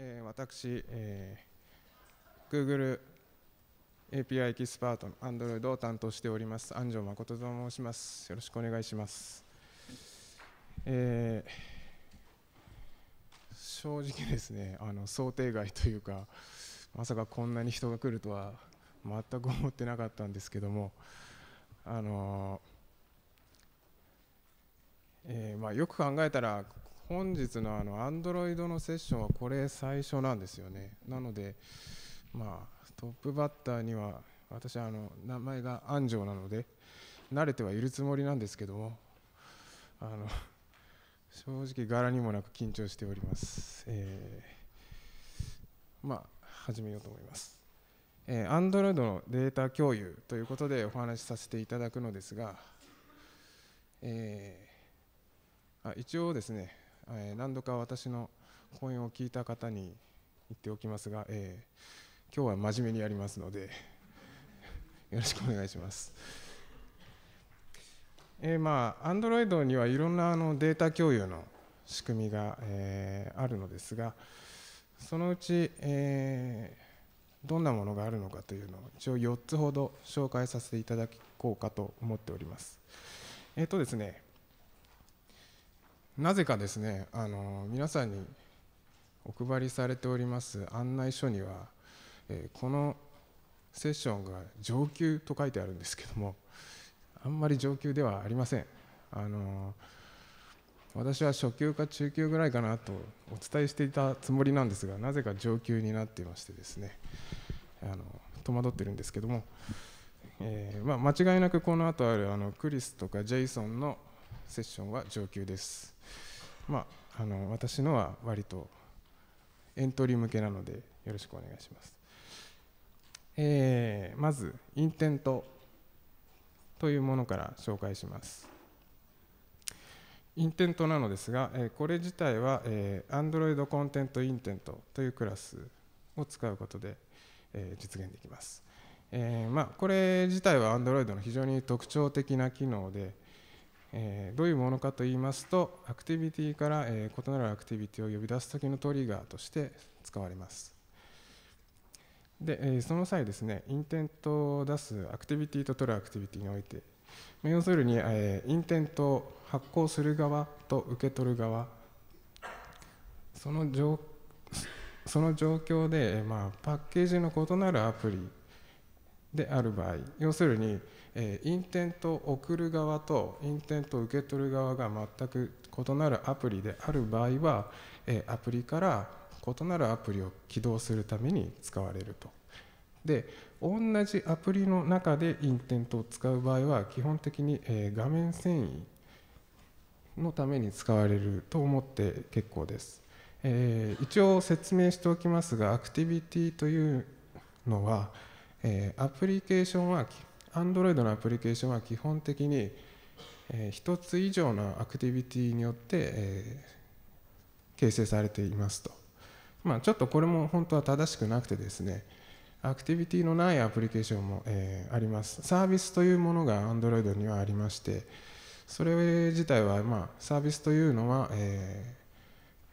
えー、私、えー、Google API エキスパートの Android を担当しております安城誠と申しますよろしくお願いします、えー、正直ですねあの想定外というかまさかこんなに人が来るとは全く思ってなかったんですけどもあのー、えー、まあ、よく考えたら本日のあのアンドロイドのセッションはこれ最初なんですよねなのでまあトップバッターには私あの名前が安城なので慣れてはいるつもりなんですけどもあの正直柄にもなく緊張しております、えー、まあ始めようと思いますえン Android のデータ共有ということでお話しさせていただくのですが、えー、あ一応ですねえ何度か私の講演を聞いた方に言っておきますが、えー、今日は真面目にやりますので よろしくお願いします。えー、まあ Android にはいろんなあのデータ共有の仕組みが、えー、あるのですがそのうち、えー、どんなものがあるのかというのを一応4つほど紹介させていただこうかと思っております。えっ、ー、とですねなぜかですねあの皆さんにお配りされております案内書には、えー、このセッションが上級と書いてあるんですけどもあんまり上級ではありませんあの私は初級か中級ぐらいかなとお伝えしていたつもりなんですがなぜか上級になっていましてですねあの戸惑ってるんですけども、えー、まあ、間違いなくこの後あるあのクリスとかジェイソンのセッションは上級です。まあ、あの私のは割とエントリー向けなのでよろしくお願いします。えー、まず、インテントというものから紹介します。インテントなのですが、えこれ自体は、え Android コンテントインテントというクラスを使うことで、え実現できます。えまこれ自体は Android の非常に特徴的な機能で、えどういうものかと言いますとアクティビティから、え異なるアクティビティを呼び出す時のトリガーとして使われますで、えその際ですねインテントを出すアクティビティと取るアクティビティにおいて要するに、えインテントを発行する側と受け取る側その状その状況で、まあ、パッケージの異なるアプリである場合要するにえー、インテントを送る側とインテントを受け取る側が全く異なるアプリである場合は、えー、アプリから異なるアプリを起動するために使われると。で同じアプリの中でインテントを使う場合は基本的に、えー、画面遷移のために使われると思って結構です。えー、一応説明しておきますがアクティビティというのは、えー、アプリケーションは基 Android のアプリケーションは基本的に、え1つ以上のアクティビティによって、え形成されていますと、まあ、ちょっとこれも本当は正しくなくてですねアクティビティのないアプリケーションも、えありますサービスというものが Android にはありましてそれ自体は、まサービスというのは、え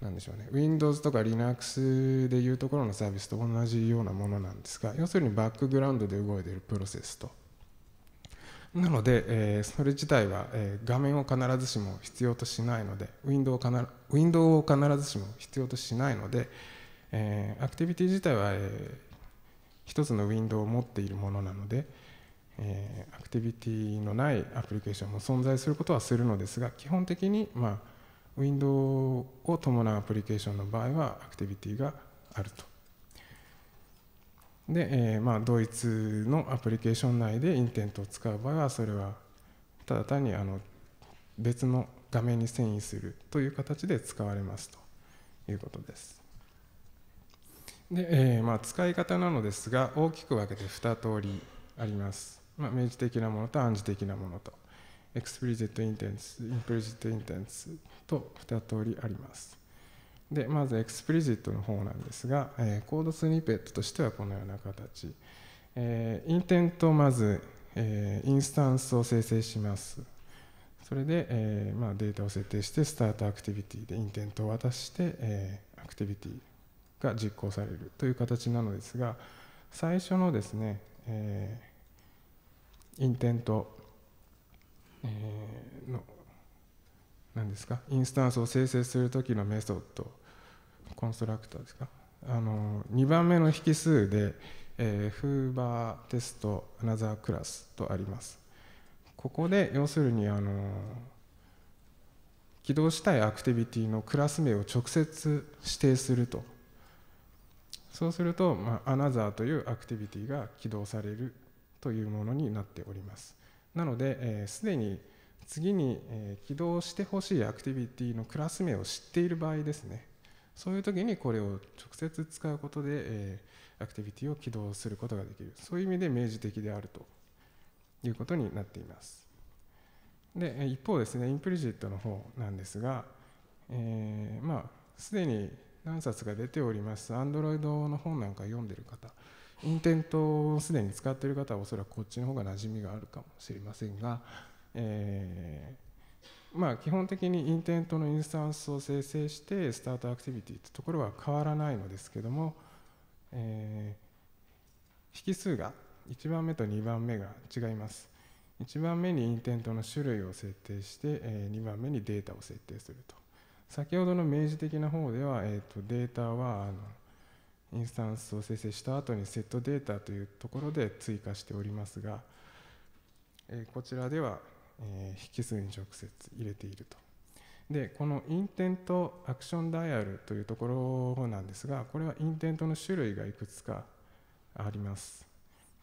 ー、でしょうね Windows とか Linux でいうところのサービスと同じようなものなんですが要するにバックグラウンドで動いているプロセスと。なので、えー、それ自体は、えー、画面を必ずしも必要としないのでウィンドウをウィンドウを必ずしも必要としないので、えー、アクティビティ自体は、えー、一つのウィンドウを持っているものなので、えー、アクティビティのないアプリケーションも存在することはするのですが基本的に、まあ、ウィンドウを伴うアプリケーションの場合はアクティビティがあると。で、えー、まあドイツのアプリケーション内でインテントを使う場合はそれはただ単にあの別の画面に遷移するという形で使われますということです。で、えー、まあ使い方なのですが大きく分けて2通りあります。まあ、明示的なものと暗示的なものとエクスプリジットインテンツインプリジットインテンツと2通りあります。でまずエクスプリジットの方なんですが、えー、コードスニペットとしてはこのような形、えー、インテントをまず、えー、インスタンスを生成しますそれで、えーまあ、データを設定してスタートアクティビティでインテントを渡して、えー、アクティビティが実行されるという形なのですが最初のですね、えー、インテント、えー、の何ですかインスタンスを生成する時のメソッドコンストラクターですかあの2番目の引数で、えー、フーバーテストアナザークラスとありますここで要するにあの起動したいアクティビティのクラス名を直接指定するとそうすると、まアナザーというアクティビティが起動されるというものになっておりますなので、えー、すでに次に、え起動してほしいアクティビティのクラス名を知っている場合ですねそういう時にこれを直接使うことで、えアクティビティを起動することができるそういう意味で明示的であるということになっていますで一方ですねインプリジットの方なんですが、えー、まあすでに何冊が出ております Android の本なんか読んでる方インテントをすでに使っている方はおそらくこっちの方が馴染みがあるかもしれませんがえー、まあ、基本的にインテントのインスタンスを生成してスタートアクティビティというところは変わらないのですけども、えー、引数が1番目と2番目が違います1番目にインテントの種類を設定して、えー、2番目にデータを設定すると先ほどの明示的な方では、えー、とデータはあのインスタンスを生成した後にセットデータというところで追加しておりますが、えー、こちらではえ引数に直接入れていると。でこのインテントアクションダイヤルというところなんですがこれはインテントの種類がいくつかあります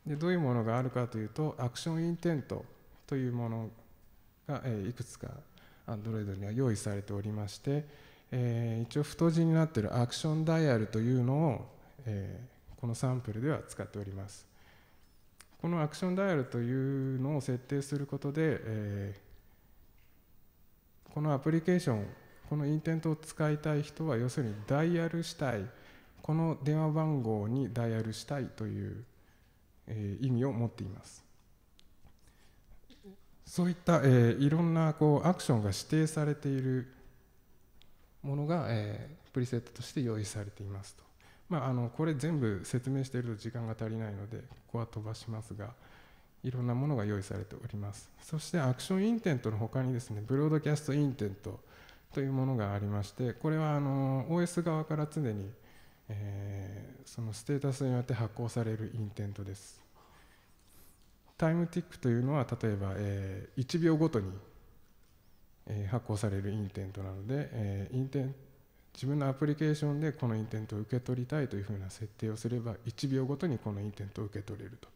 でどういうものがあるかというとアクションインテントというものが、えいくつか Android には用意されておりまして、え一応太字になっているアクションダイヤルというのを、えこのサンプルでは使っておりますこのアクションダイヤルというのを設定することで、えー、このアプリケーションこのインテントを使いたい人は要するにダイヤルしたいこの電話番号にダイヤルしたいという、えー、意味を持っていますそういった、えー、いろんなこうアクションが指定されているものが、えー、プリセットとして用意されていますとまあ、あのこれ全部説明していると時間が足りないのでここは飛ばしますがいろんなものが用意されておりますそしてアクションインテントの他にですねブロードキャストインテントというものがありましてこれはあの OS 側から常に、えー、そのステータスによって発行されるインテントですタイムティックというのは例えば、えー、1秒ごとに、え発行されるインテントなので、えー、インテント自分のアプリケーションでこのインテントを受け取りたいというふうな設定をすれば1秒ごとにこのインテントを受け取れると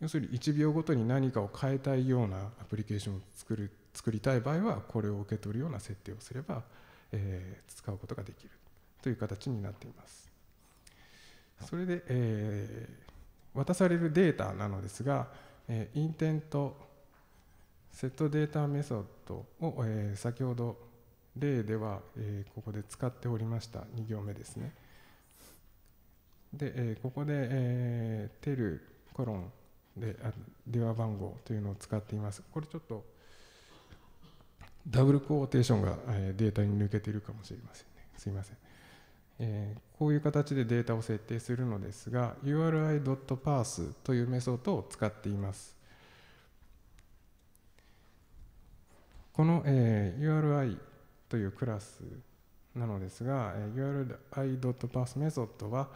要するに1秒ごとに何かを変えたいようなアプリケーションを作る作りたい場合はこれを受け取るような設定をすれば、えー、使うことができるという形になっていますそれで、えー、渡されるデータなのですが、えー、インテントセットデータメソッドを、えー、先ほど例では、えここで使っておりました2行目ですね。で、えここで、えー、テルコロンで電話番号というのを使っています。これちょっとダブルクォーテーションが、えデータに抜けているかもしれませんね。すいません。えー、こういう形でデータを設定するのですが URI.parse というメソッドを使っています。この、えー、URI というクラスなのですが URI.pass は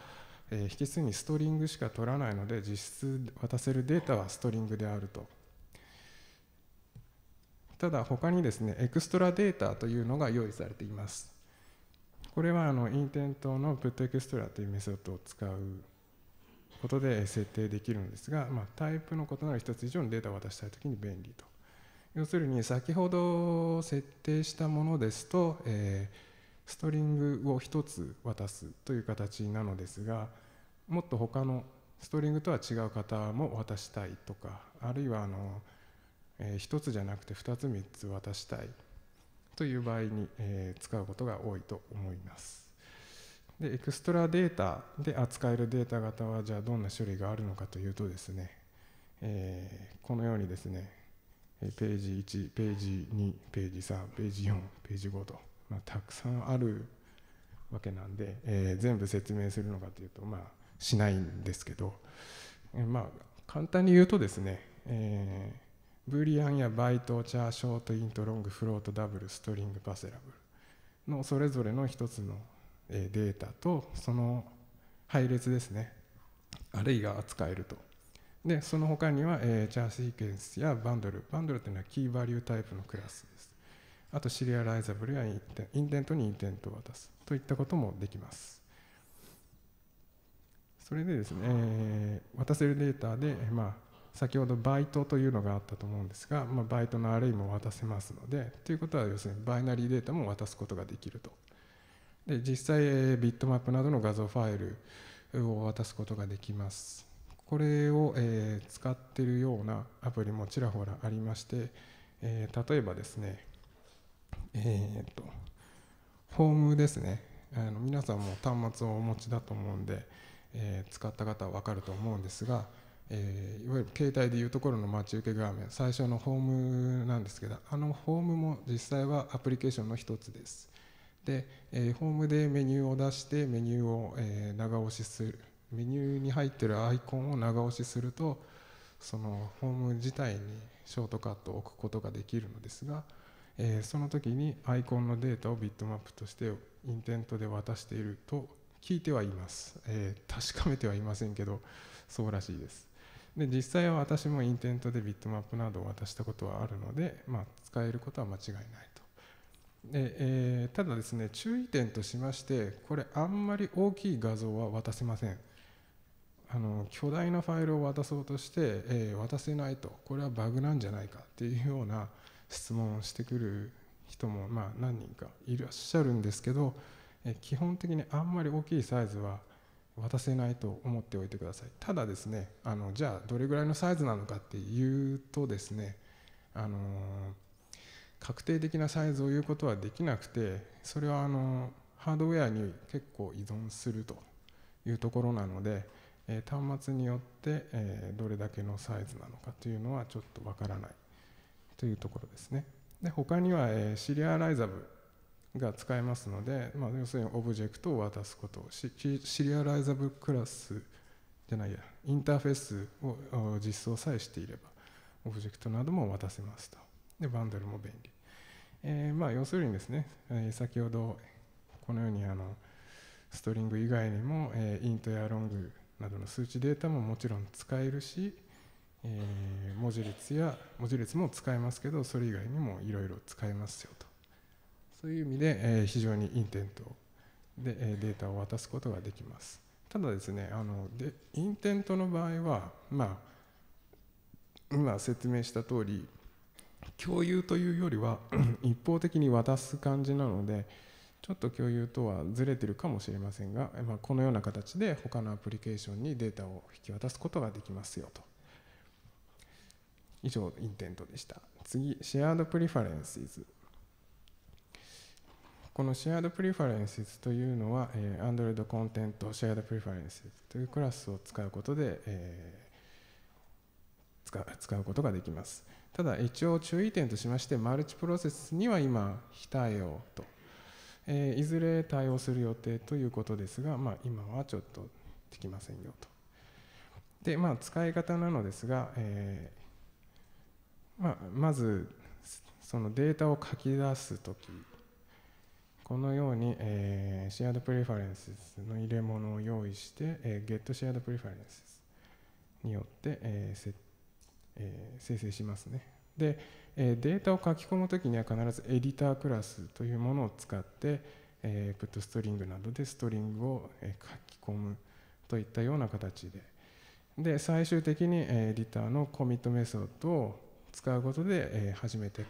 引数にストリングしか取らないので実質渡せるデータはストリングであるとただ他にですねエクストラデータというのが用意されていますこれはあのインテントの putExtra というメソッドを使うことで設定できるんですが、まあ、タイプの異なる一つ以上のデータを渡したいときに便利と要するに先ほど設定したものですと、えー、ストリングを1つ渡すという形なのですがもっと他のストリングとは違う方も渡したいとかあるいはあの、えー、1つじゃなくて2つ3つ渡したいという場合に、えー、使うことが多いと思います。でエクストラデータで扱えるデータ型はじゃあどんな種類があるのかというとですね、えー、このようにですねページ1ページ2ページ3ページ4ページ5と、まあ、たくさんあるわけなんで、えー、全部説明するのかというとまあしないんですけど、えまあ簡単に言うとですね、えー、ブリアンやバイトチャーショートイントロングフロートダブルストリングパセラブルのそれぞれの一つのデータとその配列ですねあるいは扱えると。でその他には、えー、チャーシーケンスやバンドルバンドルというのはキーバリュータイプのクラスですあとシリアライザブルやインテインデントにインテントを渡すといったこともできますそれでですね、えー、渡せるデータで、まあ、先ほどバイトというのがあったと思うんですが、まあ、バイトのアレイも渡せますのでということは要するにバイナリーデータも渡すことができるとで実際ビットマップなどの画像ファイルを渡すことができますこれを、えー、使ってるようなアプリもちらほらありまして、えー、例えばですね、えっとホームですねあの皆さんも端末をお持ちだと思うんで、え使った方は分かると思うんですが、えいわゆる携帯でいうところの待ち受け画面最初のホームなんですけどあのホームも実際はアプリケーションの一つですで、えホームでメニューを出してメニューを、え長押しするメニューに入ってるアイコンを長押しするとそのホーム自体にショートカットを置くことができるのですが、えー、その時にアイコンのデータをビットマップとしてインテントで渡していると聞いてはいます、えー、確かめてはいませんけどそうらしいですで実際は私もインテントでビットマップなどを渡したことはあるので、まあ、使えることは間違いないとで、えー、ただですね注意点としましてこれあんまり大きい画像は渡せませんあの巨大なファイルを渡そうとして、えー、渡せないとこれはバグなんじゃないかっていうような質問をしてくる人も、まあ、何人かいらっしゃるんですけど、えー、基本的にあんまり大きいサイズは渡せないと思っておいてくださいただですねあのじゃあどれぐらいのサイズなのかっていうとですねあのー、確定的なサイズを言うことはできなくてそれはあのハードウェアに結構依存するというところなので。え端末によって、えどれだけのサイズなのかというのはちょっとわからないというところですねで他には、えシリアライザブが使えますので、まあ、要するにオブジェクトを渡すことシリアライザブクラスじゃないやインターフェースを実装さえしていればオブジェクトなども渡せますとでバンドルも便利、えー、まあ要するにですね、え先ほどこのようにあのストリング以外にも、えー、イントやロングなどの数値データももちろん使えるし、えー、文字列や文字列も使えますけどそれ以外にもいろいろ使えますよとそういう意味で、えー、非常にインテントで、えデータを渡すことができますただですねあのでインテントの場合はまあ今説明した通り共有というよりは一方的に渡す感じなので、ちょっと共有とはずれてるかもしれませんが、まあ、このような形で他のアプリケーションにデータを引き渡すことができますよと以上インテントでした次シェアードプリファレンシズこのシェアードプリファレンシズというのは、えー、Android コンテントシェアードプリファレンシズというクラスを使うことで、えー、使使うことができますただ一応注意点としましてマルチプロセスには今非対応とえー、いずれ対応する予定ということですが、まあ、今はちょっとできませんよと。で、まあ、使い方なのですが、えー、まあ、まずそのデータを書き出す時このように、えー、シェアドプレファレンスの入れ物を用意して、えー、Get s h a ドプレファレンスによって、えーせえー、生成しますね。で、えデータを書き込むときには必ずエディタークラスというものを使って、えプットストリングなどでストリングを、え書き込むといったような形でで最終的に、えエディターのコミットメソッドを使うことで、え初めて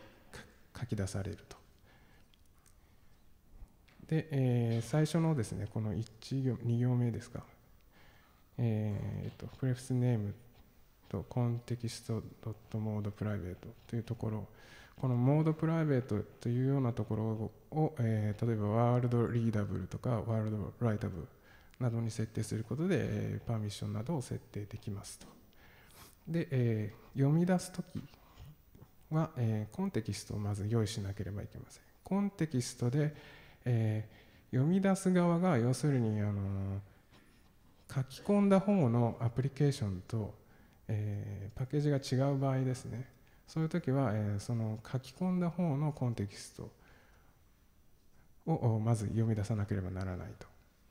書き出されると。で、え最初のですねこの1行2行目ですか、えっとプレフスネームとコンテキストドットモードプライベートというところこのモードプライベートというようなところを、えー、例えばワールドリーダブルとかワールドライタブルなどに設定することで、えー、パーミッションなどを設定できますと。で、えー、読み出すときは、えー、コンテキストをまず用意しなければいけません。コンテキストで、えー、読み出す側が要するに、あのー、書き込んだ方のアプリケーションとえー、パッケージが違う場合ですねそういう時は、えー、その書き込んだ方のコンテキストをまず読み出さなければならないと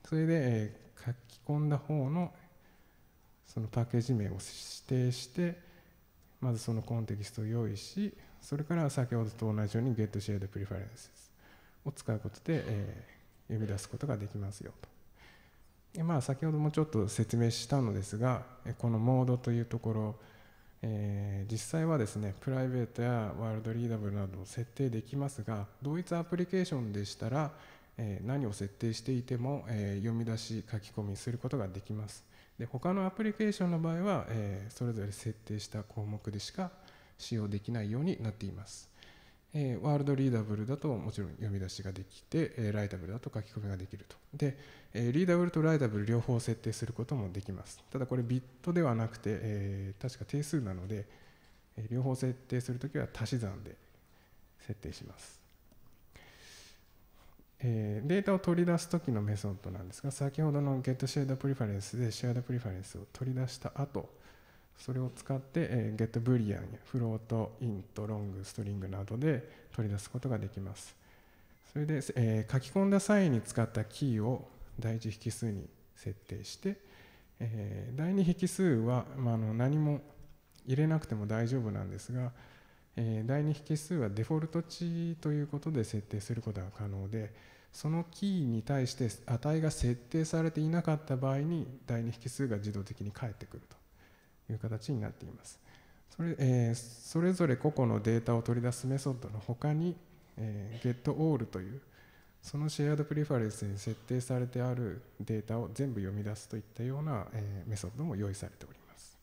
それで、えー、書き込んだ方のそのパッケージ名を指定してまずそのコンテキストを用意しそれから先ほどと同じように GetSharedPreferences を使うことで、えー、読み出すことができますよと。まあ、先ほどもちょっと説明したのですがこのモードというところ、えー、実際はですねプライベートやワールドリーダブルなどを設定できますが同一アプリケーションでしたら、えー、何を設定していても、えー、読み出し書き込みすることができますで他のアプリケーションの場合は、えそれぞれ設定した項目でしか使用できないようになっていますえー、ワールドリーダブルだともちろん読み出しができて、えー、ライダブルだと書き込みができるとで、えー、リーダブルとライダブル両方設定することもできますただこれビットではなくて、えー、確か定数なので、えー、両方設定するときは足し算で設定します、えー、データを取り出すときのメソッドなんですが先ほどの GetSharedPreference で SharedPreference を取り出した後それを使って、えー、ゲットブリアンやフロート、イント、ロング、ストリングなどで取り出すことができます。それで、えー、書き込んだ際に使ったキーを第1引数に設定して、えー、第2引数は、まあ、あの何も入れなくても大丈夫なんですが、えー、第2引数はデフォルト値ということで設定することが可能でそのキーに対して値が設定されていなかった場合に第2引数が自動的に返ってくると。いう形になっていますそれ,、えー、それぞれ個々のデータを取り出すメソッドの他に、えー、getAll というそのシェアードプリファレンスに設定されてあるデータを全部読み出すといったような、えー、メソッドも用意されております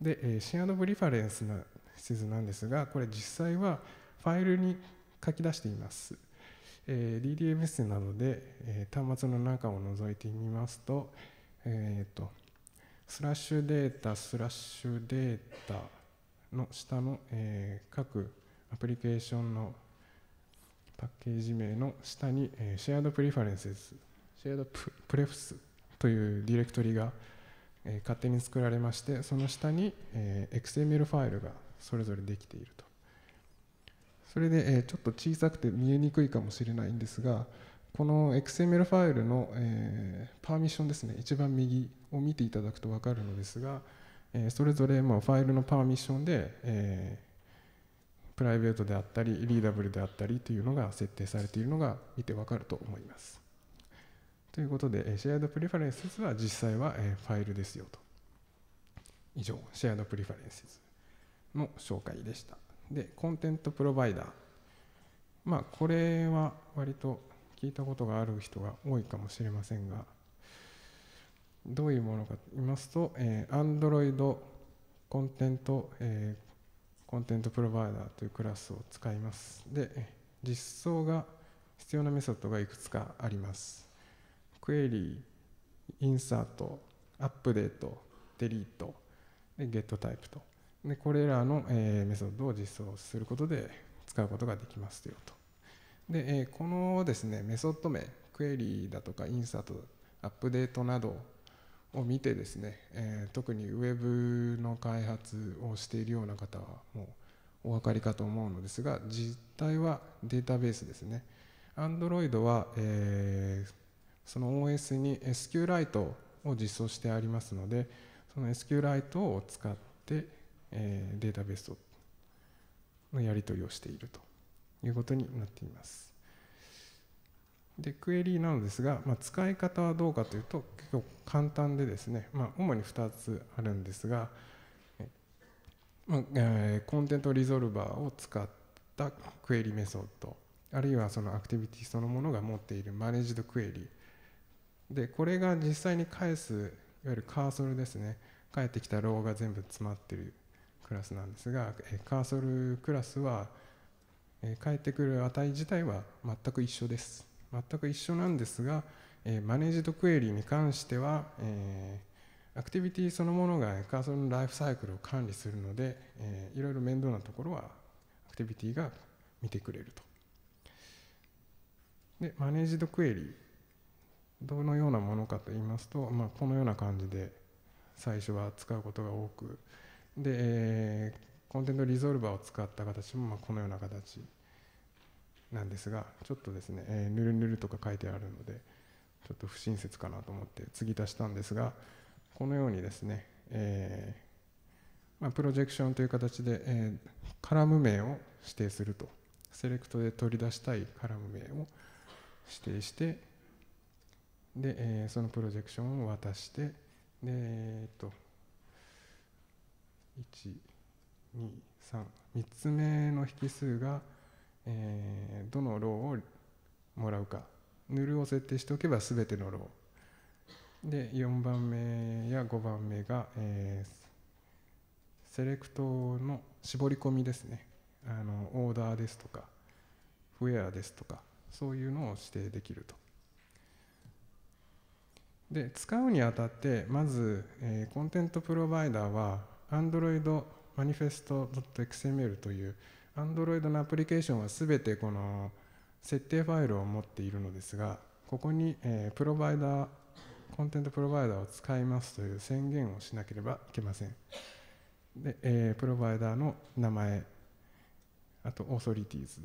で、えー、シェアードプリファレンスな地図なんですがこれ実際はファイルに書き出しています、えー、DDMS などで、えー、端末の中を覗いてみますと,、えーとスラッシュデータスラッシュデータの下の、えー、各アプリケーションのパッケージ名の下に、えー、シェアードプリファレンセスシェアードプレフスというディレクトリが、えー、勝手に作られましてその下に、えー、XML ファイルがそれぞれできているとそれで、えー、ちょっと小さくて見えにくいかもしれないんですがこの XML ファイルの、えー、パーミッションですね一番右を見ていただくと分かるのですが、えー、それぞれまあファイルのパーミッションで、えー、プライベートであったりリーダブルであったりというのが設定されているのが見て分かると思います。ということで、シェアドプリファレンスは実際はファイルですよと。以上、シェアドプリファレンスの紹介でした。で、コンテントプロバイダー。まあ、これは割と聞いたことがある人が多いかもしれませんが、どういうものかと言いますと、えー、Android コンテント、えー、コンテントプロバイダーというクラスを使います。で、実装が必要なメソッドがいくつかあります。クエリー、インサート、アップデート、デリート、でゲットタイプと。で、これらの、えー、メソッドを実装することで使うことができますよと。で、えー、このですね、メソッド名、クエリーだとかインサート、アップデートなどを見てですね、えー、特にウェブの開発をしているような方はもうお分かりかと思うのですが実態はデータベースですね Android は、えー、その OS に SQLite を実装してありますのでその SQLite を使って、えー、データベースのやり取りをしているということになっていますでクエリーなのですが、まあ、使い方はどうかというと結構簡単でですね、まあ、主に2つあるんですが、まえー、コンテントリゾルバーを使ったクエリメソッドあるいはそのアクティビティそのものが持っているマネージドクエリでこれが実際に返すいわゆるカーソルですね返ってきたローが全部詰まってるクラスなんですが、えカーソルクラスは、え返ってくる値自体は全く一緒です全く一緒なんですが、えマネージドクエリに関しては、えアクティビティそのものがカーソルのライフサイクルを管理するので、えいろいろ面倒なところはアクティビティが見てくれると。でマネージドクエリどのようなものかと言いますと、まあ、このような感じで最初は使うことが多くで、えー、コンテンツリゾルバーを使った形もまこのような形なんですがちょっとですね、えぬるぬるとか書いてあるのでちょっと不親切かなと思って継ぎ足したんですがこのようにですね、えー、まあ、プロジェクションという形で、えー、カラム名を指定するとセレクトで取り出したいカラム名を指定してで、えそのプロジェクションを渡してでえっと123 3つ目の引数がえー、どのローをもらうかヌルを設定しておけば全てのローで4番目や5番目が、えー、セレクトの絞り込みですねあのオーダーですとかウェアですとかそういうのを指定できるとで使うにあたってまず、えー、コンテントプロバイダーは Android Manifest.xml という Android のアプリケーションはすべてこの設定ファイルを持っているのですがここに、えプロバイダーコンテンツプロバイダーを使いますという宣言をしなければいけませんで、えプロバイダーの名前あとオーソリティーズ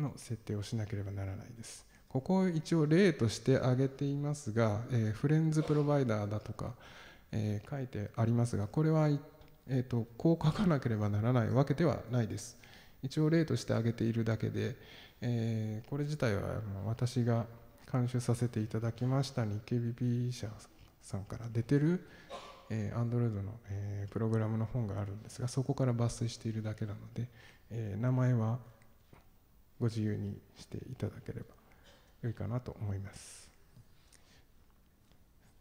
の設定をしなければならないですここを一応例として挙げていますが、えフレンズプロバイダーだとか、え書いてありますがこれは、えー、とこう書かなければならないわけではないです一応例として挙げているだけで、えー、これ自体は私が監修させていただきました日経 BP 社さんから出てる、えー、Android の、えー、プログラムの本があるんですがそこから抜粋しているだけなので、えー、名前はご自由にしていただければ良いかなと思います。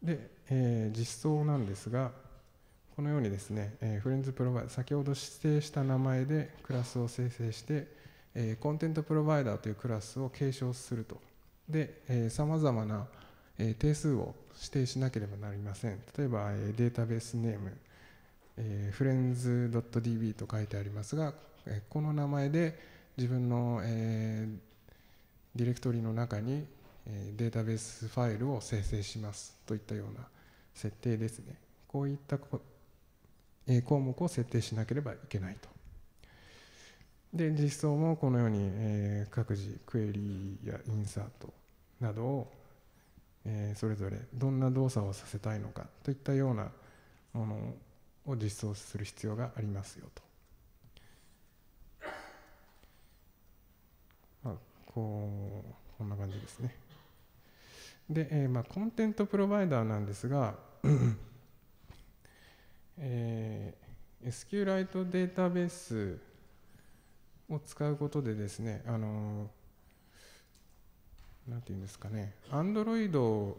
で、えー、実装なんですが、このようにですね、えー、フレンズプロバイダ先ほど指定した名前でクラスを生成して、えー、コンテントプロバイダーというクラスを継承すると。で、さまざまな、えー、定数を指定しなければなりません。例えば、えー、データベースネーム、えー、f r i e d b と書いてありますが、えー、この名前で自分の、えー、ディレクトリの中にデータベースファイルを生成しますといったような設定ですね。こういったえ項目を設定しなければいけないと。で実装もこのように、え各自クエリーやインサートなどを、えそれぞれどんな動作をさせたいのかといったようなものを実装する必要がありますよと。まあ、こうこんな感じですね。で、えまあ、コンテントプロバイダーなんですがえー、SQLite データベースを使うことでですね、あのなんていうんですかね、Android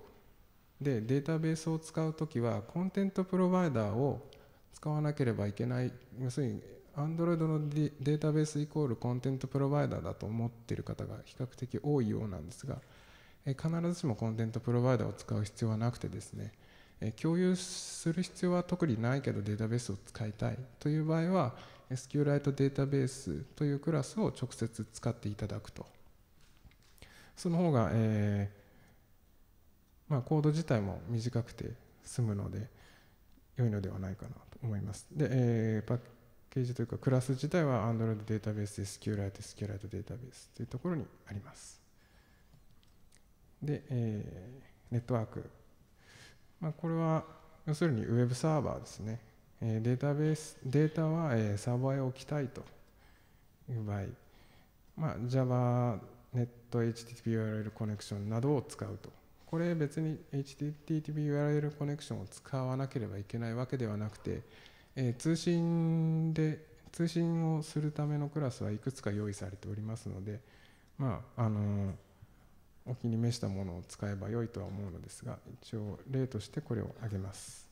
でデータベースを使うときは、コンテンツプロバイダーを使わなければいけない、要するに Android のデータベースイコールコンテンツプロバイダーだと思っている方が比較的多いようなんですが、必ずしもコンテンツプロバイダーを使う必要はなくてですね、共有する必要は特にないけどデータベースを使いたいという場合は SQLite データベースというクラスを直接使っていただくとその方が、えーまあ、コード自体も短くて済むので良いのではないかなと思いますで、えー、パッケージというかクラス自体は Android データベース SQLite SQLite データベースというところにありますで、えー、ネットワークまあ、これは要するに Web サーバーですね。データベース、データはサーバーへ置きたいという場合、まあ、Java、NetHttpURL コネクションなどを使うと。これ別に HTTPURL コネクションを使わなければいけないわけではなくて、え通信で、通信をするためのクラスはいくつか用意されておりますので、まあ、あのお気に召したものを使えば良いとは思うのですが一応例としてこれを挙げます、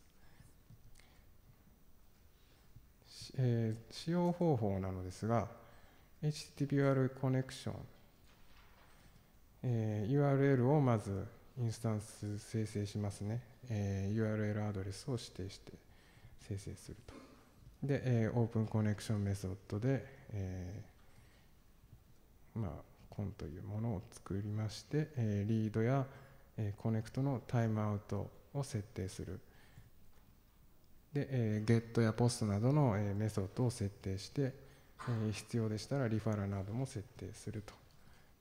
えー、使用方法なのですが h t t p r コネクション、えー、URL をまずインスタンス生成しますね、えー、URL アドレスを指定して生成するとで、えー、オープンコネクションメソッドで、えー、まあコンというものを作りまして、えリードや、えコネクトのタイムアウトを設定するで、えー、ゲットやポストなどの、えメソッドを設定して、え必要でしたらリファラなども設定すると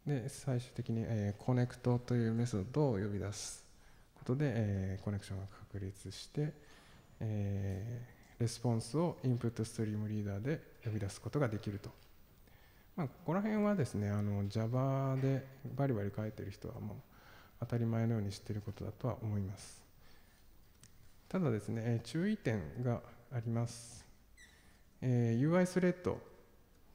で最終的に、えコネクトというメソッドを呼び出すことで、えコネクションが確立して、えレスポンスをインプットストリームリーダーで呼び出すことができるとまあ、ここら辺はですねあの Java でバリバリ書いてる人はもう当たり前のように知ってることだとは思いますただですね注意点があります、えー、UI スレッド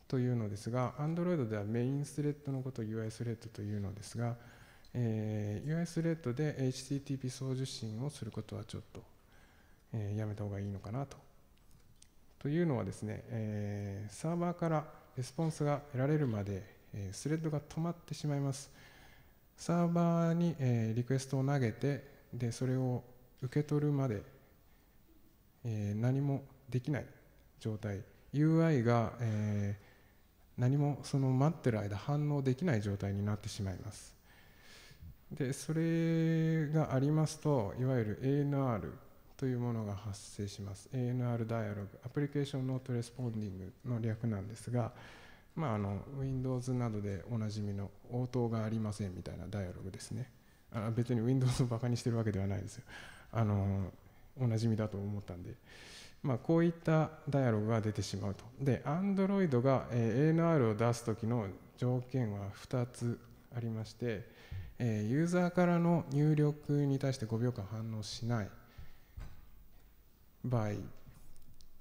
というのですが Android ではメインスレッドのことを UI スレッドというのですが、えー、UI スレッドで HTTP 送受信をすることはちょっと、えー、やめた方がいいのかなとというのはですね、えー、サーバーからレスポンスが得られるまで、えスレッドが止まってしまいますサーバーに、えリクエストを投げてでそれを受け取るまで、え何もできない状態 UI が、え何もその待ってる間反応できない状態になってしまいますでそれがありますといわゆる ANR というものが発生します ANR ダイアログアプリケーションノートレスポンディングの略なんですがまあ、あの Windows などでおなじみの応答がありませんみたいなダイアログですねあ別に Windows をバカにしてるわけではないですよあのおなじみだと思ったんで、まあ、こういったダイアログが出てしまうとで Android が ANR を出す時の条件は2つありましてユーザーからの入力に対して5秒間反応しない場合、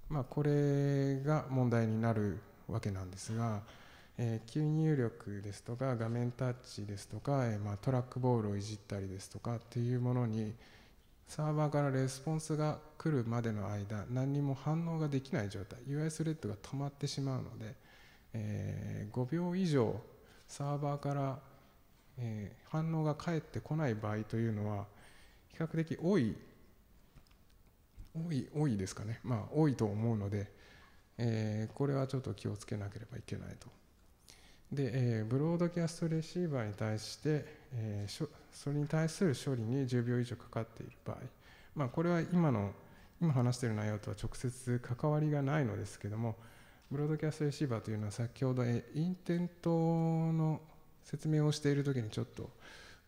まあ、これが問題になるわけなんですが、えー、入力ですとか画面タッチですとか、えー、まあ、トラックボールをいじったりですとかっていうものにサーバーからレスポンスが来るまでの間何にも反応ができない状態 UI スレッドが止まってしまうので、えー、5秒以上サーバーから、え反応が返ってこない場合というのは比較的多い多い多いですかねまあ多いと思うので、えー、これはちょっと気をつけなければいけないと。で、えー、ブロードキャストレシーバーに対して、えー、それに対する処理に10秒以上かかっている場合、まあ、これは今の今話している内容とは直接関わりがないのですけどもブロードキャストレシーバーというのは先ほど、えー、インテントの説明をしている時にちょっと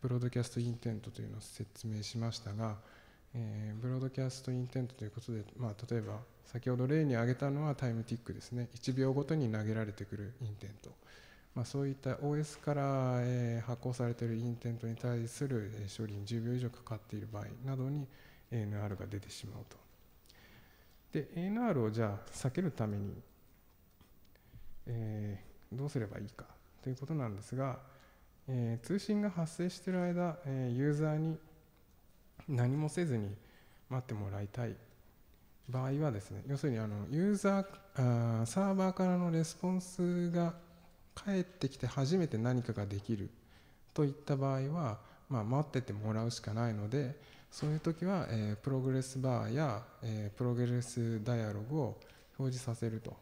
ブロードキャストインテントというのを説明しましたが、えー、ブロードキャストインテントということで、まあ、例えば先ほど例に挙げたのはタイムティックですね1秒ごとに投げられてくるインテント、まあ、そういった OS から、えー、発行されているインテントに対する処理に10秒以上かかっている場合などに ANR が出てしまうとで ANR をじゃあ避けるために、えー、どうすればいいかということなんですが、えー、通信が発生している間、えー、ユーザーに何もせずに待ってもらいたい場合はですね要するにあのユーザーあーサーバーからのレスポンスが返ってきて初めて何かができるといった場合は、まあ、待っててもらうしかないのでそういう時は、えー、プログレスバーや、えー、プログレスダイアログを表示させると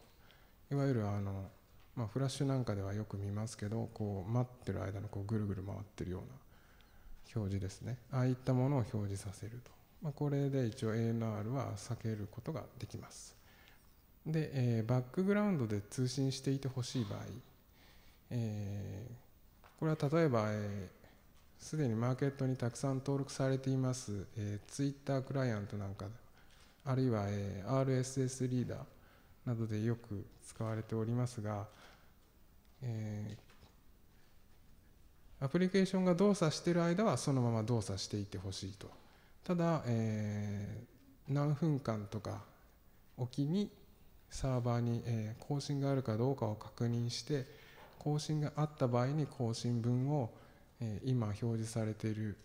いわゆるあの、まあ、フラッシュなんかではよく見ますけどこう待ってる間のこうぐるぐる回ってるような表示ですねああいったものを表示させると、まあ、これで一応 ANR は避けることができますで、えー、バックグラウンドで通信していてほしい場合、えー、これは例えば、えーすでにマーケットにたくさん登録されています、えー、Twitter クライアントなんかあるいは、えー、RSS リーダーなどでよく使われておりますが、えー、アプリケーションが動作してる間はそのまま動作していてほしいとただ、えー、何分間とかおきにサーバーに、えー、更新があるかどうかを確認して更新があった場合に更新分を、えー、今表示されている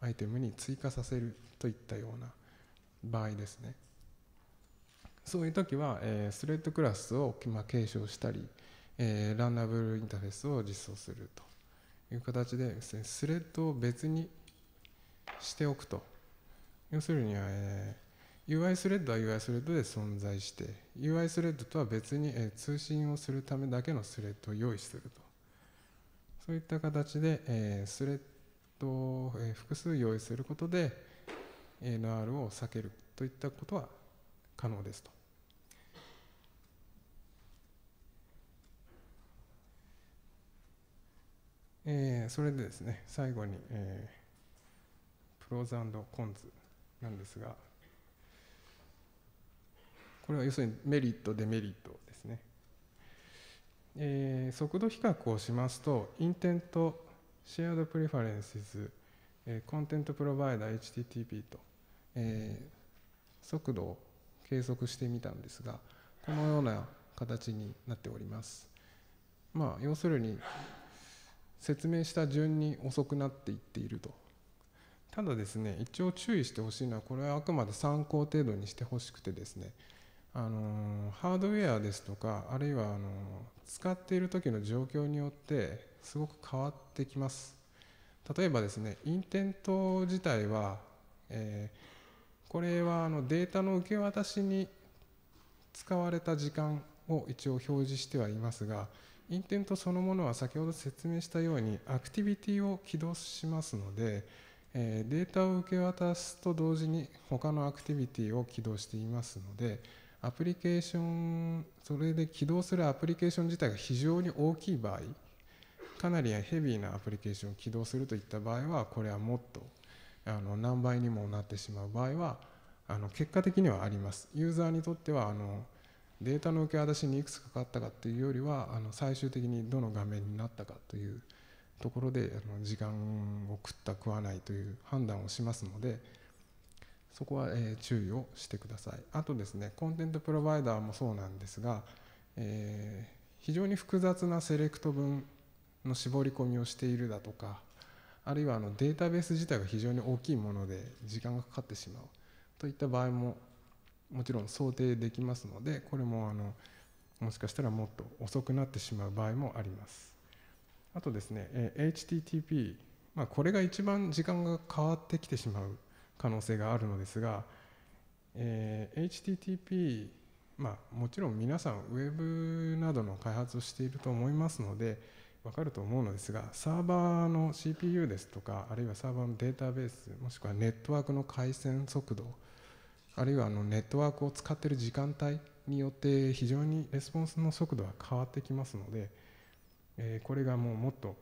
アイテムに追加させるといったような場合ですねそういう時は、えー、スレッドクラスを、まあ、継承したり、えー、ランナブルインターフェースを実装するという形でです、ね、スレッドを別にしておくと要するに、えー、UI スレッドは UI スレッドで存在して UI スレッドとは別に、えー、通信をするためだけのスレッドを用意するとそういった形で、えー、スレッドを、えー、複数用意することで NR を避けるといったことは可能ですと。えー、それでですね最後に、えー、プローズコンズなんですがこれは要するにメリットデメリットですね、えー、速度比較をしますとインテントシェアードプレファレンスズコンテントプロバイダー HTTP と、えー、速度を計測してみたんですがこのような形になっておりますまあ要するに説明した順に遅くなっていっているとただですね一応注意してほしいのはこれはあくまで参考程度にしてほしくてですねあのハードウェアですとかあるいはあの使っている時の状況によってすごく変わってきます例えばですねインテント自体は、えー、これはあのデータの受け渡しに使われた時間を一応表示してはいますがインテントそのものは先ほど説明したようにアクティビティを起動しますので、えデータを受け渡すと同時に他のアクティビティを起動していますのでアプリケーションそれで起動するアプリケーション自体が非常に大きい場合かなりヘビーなアプリケーションを起動するといった場合はこれはもっとあの何倍にもなってしまう場合はあの結果的にはありますユーザーにとってはあのデータの受け渡しにいくつかかったかっていうよりはあの最終的にどの画面になったかというところであの時間を食った食わないという判断をしますのでそこは、えー、注意をしてくださいあとですねコンテンツプロバイダーもそうなんですが、えー、非常に複雑なセレクト分の絞り込みをしているだとかあるいはあのデータベース自体が非常に大きいもので時間がかかってしまうといった場合ももちろん想定できますのでこれもあのもしかしたらもっと遅くなってしまう場合もありますあとですね、え HTTP、まあ、これが一番時間が変わってきてしまう可能性があるのですが、えー、HTTP、まあ、もちろん皆さん Web などの開発をしていると思いますので分かると思うのですがサーバーの CPU ですとかあるいはサーバーのデータベースもしくはネットワークの回線速度あるいはあのネットワークを使っている時間帯によって非常にレスポンスの速度は変わってきますので、えー、これがもうもっと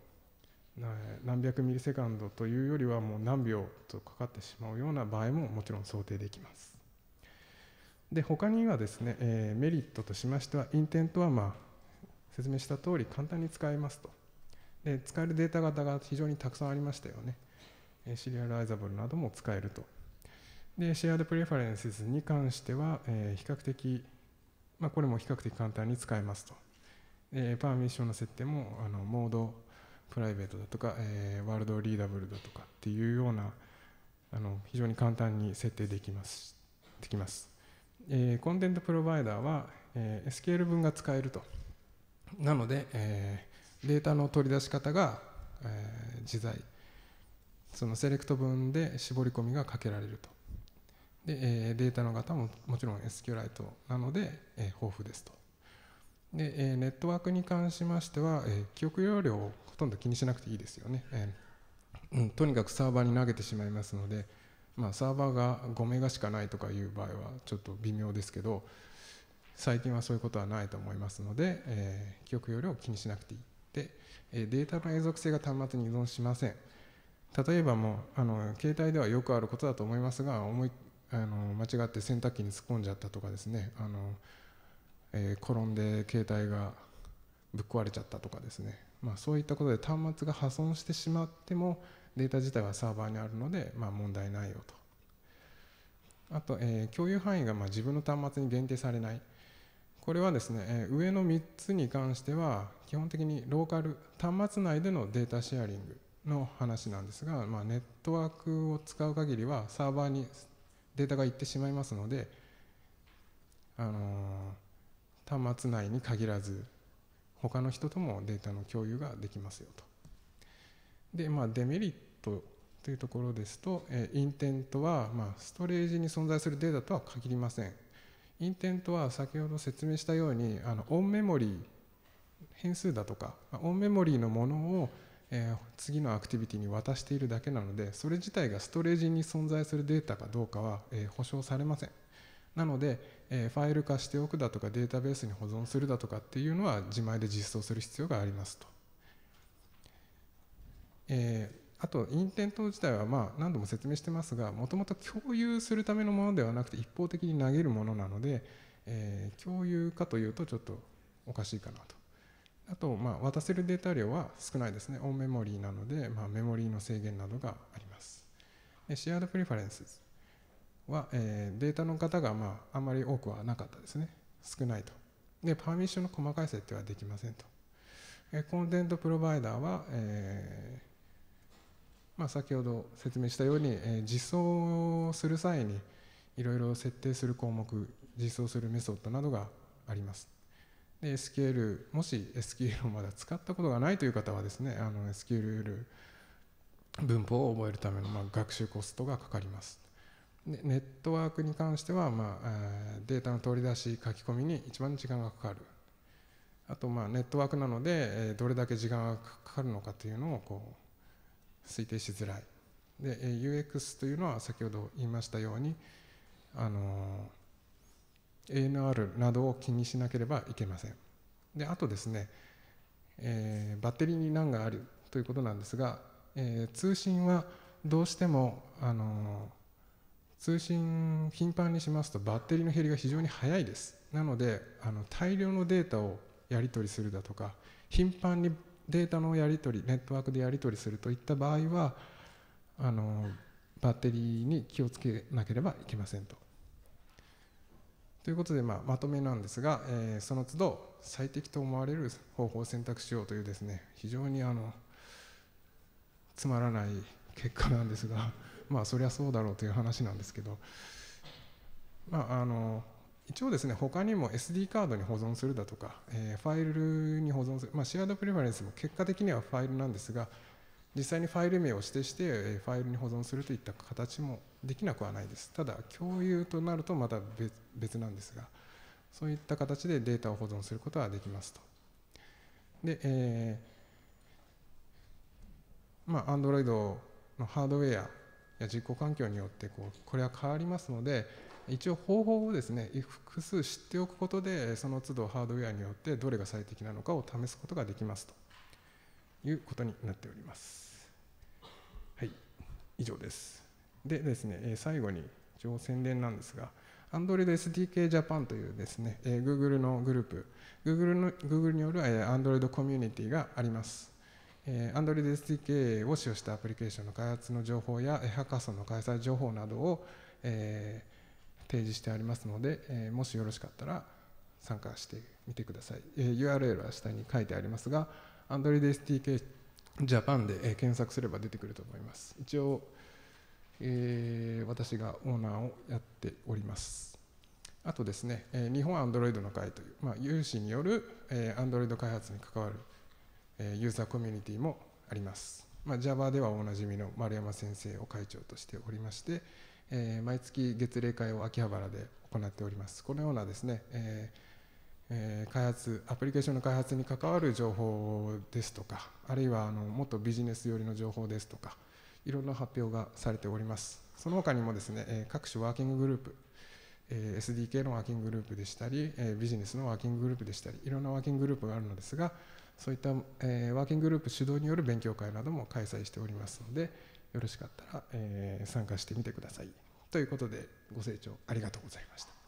何百ミリセカンドというよりはもう何秒とかかってしまうような場合ももちろん想定できます。で他にはですね、えー、メリットとしましてはインテントはまあ説明した通り簡単に使えますとで使えるデータ型が非常にたくさんありましたよね、えー、シリアライザブルなども使えるとで、シェアードプレファレンスに関しては、え比較的、まあ、これも比較的簡単に使えますと。えパーミッションの設定もあのモードプライベートだとか、えワールドリーダブルだとかっていうようなあの非常に簡単に設定できますできます、えコンテンツプロバイダーは、え SQL 文が使えるとなので、えデータの取り出し方が、え自在そのセレクト文で絞り込みがかけられるとで、えー、データの型ももちろん SQLite なので、えー、豊富ですとで、えー、ネットワークに関しましては、えー、記憶容量をほとんど気にしなくていいですよね、えーうん、とにかくサーバーに投げてしまいますので、まあ、サーバーが5メガしかないとかいう場合はちょっと微妙ですけど最近はそういうことはないと思いますので、えー、記憶容量を気にしなくていいで、えー、データの永続性が端末に依存しません例えばもうあの携帯ではよくあることだと思いますが思いあの間違って洗濯機に突っ込んじゃったとかですねあの、えー、転んで携帯がぶっ壊れちゃったとかですね、まあ、そういったことで端末が破損してしまってもデータ自体はサーバーにあるので、まあ、問題ないよと。あと、えー、共有範囲がまあ自分の端末に限定されない。これはですね、えー、上の3つに関しては、基本的にローカル、端末内でのデータシェアリングの話なんですが、まあ、ネットワークを使う限りはサーバーにデータがいってしまいますので、あのー、端末内に限らず他の人ともデータの共有ができますよと。で、まあ、デメリットというところですと、えインテントは、まストレージに存在するデータとは限りません。インテントは先ほど説明したようにあのオンメモリー変数だとかオンメモリーのものをえー、次のアクティビティに渡しているだけなのでそれ自体がストレージに存在するデータかどうかは、えー、保証されませんなので、えー、ファイル化しておくだとかデータベースに保存するだとかっていうのは自前で実装する必要がありますと、えあとインテント自体はまあ何度も説明してますがもともと共有するためのものではなくて一方的に投げるものなので、え共有かというとちょっとおかしいかなとあと、まあ、渡せるデータ量は少ないですね。オンメモリーなので、まあ、メモリーの制限などがあります。シェアードプリファレンスは、えー、データの方が、まあ、あんまり多くはなかったですね。少ないと。で、パーミッションの細かい設定はできませんと。えコンテントプロバイダーは、えー、まあ、先ほど説明したように、えー、実装する際にいろいろ設定する項目、実装するメソッドなどがあります。で SQL もし SQL をまだ使ったことがないという方はですねあの SQL 文法を覚えるためのま学習コストがかかりますでネットワークに関してはまあデータの取り出し書き込みに一番時間がかかるあとまあネットワークなのでどれだけ時間がかかるのかというのをこう推定しづらいで UX というのは先ほど言いましたようにあの AMR などを気にしなければいけませんであとですね、えー、バッテリーに難があるということなんですが、えー、通信はどうしても、あのー、通信頻繁にしますとバッテリーの減りが非常に早いですなのであの大量のデータをやり取りするだとか頻繁にデータのやり取りネットワークでやり取りするといった場合はあのバッテリーに気をつけなければいけませんと。ということで、まあ、まとめなんですが、えー、その都度最適と思われる方法を選択しようというですね非常にあのつまらない結果なんですが まあそりゃそうだろうという話なんですけど、まあ、あの一応ですね他にも SD カードに保存するだとか、えー、ファイルに保存する、まあ、シェアードプレファレンスも結果的にはファイルなんですが実際にファイル名を指定して、えファイルに保存するといった形もできなくはないですただ共有となるとまた別なんですがそういった形でデータを保存することはできますとで、えー、まあ Android のハードウェアや実行環境によってこうこれは変わりますので一応方法をですね複数知っておくことでその都度ハードウェアによってどれが最適なのかを試すことができますということになっております。はい、以上です。でですね、最後に一応宣伝なんですが、Android SDK Japan というですね、Google のグループ、Google, の Google による Android コミュニティがあります。Android SDK を使用したアプリケーションの開発の情報やハッカソンの開催情報などを、えー、提示してありますので、えもしよろしかったら参加してみてください、え URL は下に書いてありますが Android SDK ジャパンで検索すれば出てくると思います一応え私がオーナーをやっております。あとですね、え日本アンドロイドの会という、まあ、有志による、えアンドロイド開発に関わる、えユーザーコミュニティもあります。まあ、Java ではおなじみの丸山先生を会長としておりまして、え毎月月例会を秋葉原で行っております。このようなですね、ええ開発アプリケーションの開発に関わる情報ですとかあるいはあのもっとビジネス寄りの情報ですとか、いろんな発表がされております。その他にもですね、え各種ワーキンググループ、え SDK のワーキンググループでしたり、えビジネスのワーキンググループでしたり、いろんなワーキンググループがあるのですが、そういった、えワーキンググループ主導による勉強会なども開催しておりますので、よろしかったら、え参加してみてください。ということで、ご清聴ありがとうございました。